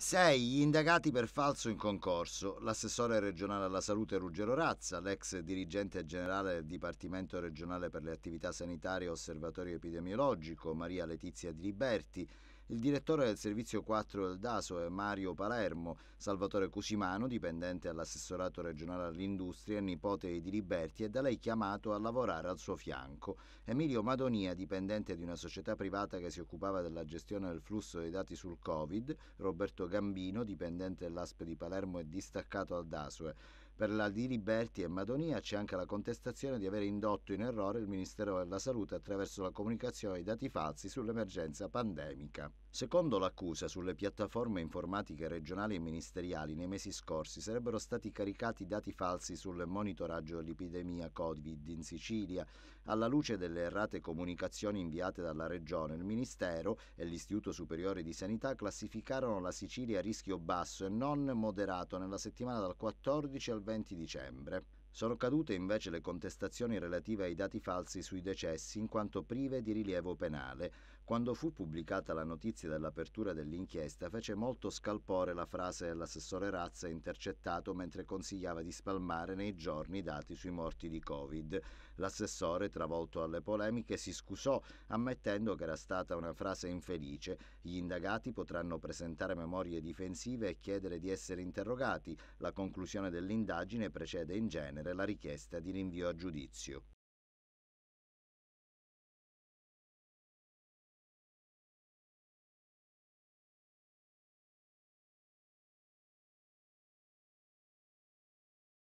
6. Gli indagati per falso in concorso, l'assessore regionale alla salute Ruggero Razza, l'ex dirigente generale del Dipartimento regionale per le attività sanitarie e osservatorio epidemiologico Maria Letizia Diliberti, il direttore del servizio 4 del DASO è Mario Palermo, Salvatore Cusimano, dipendente all'assessorato regionale all'industria, e nipote di Liberti è da lei chiamato a lavorare al suo fianco. Emilio Madonia, dipendente di una società privata che si occupava della gestione del flusso dei dati sul Covid, Roberto Gambino, dipendente dell'ASP di Palermo e distaccato al DASOE. Per la Di Liberti e Madonia c'è anche la contestazione di aver indotto in errore il Ministero della Salute attraverso la comunicazione di dati falsi sull'emergenza pandemica. Secondo l'accusa, sulle piattaforme informatiche regionali e ministeriali nei mesi scorsi sarebbero stati caricati dati falsi sul monitoraggio dell'epidemia Covid in Sicilia. Alla luce delle errate comunicazioni inviate dalla Regione, il Ministero e l'Istituto Superiore di Sanità classificarono la Sicilia a rischio basso e non moderato nella settimana dal 14 al 20 dicembre. Sono cadute invece le contestazioni relative ai dati falsi sui decessi in quanto prive di rilievo penale. Quando fu pubblicata la notizia dell'apertura dell'inchiesta fece molto scalpore la frase dell'assessore Razza intercettato mentre consigliava di spalmare nei giorni i dati sui morti di Covid. L'assessore, travolto dalle polemiche, si scusò ammettendo che era stata una frase infelice. Gli indagati potranno presentare memorie difensive e chiedere di essere interrogati. La conclusione dell'indagine precede in genere la richiesta di rinvio a giudizio.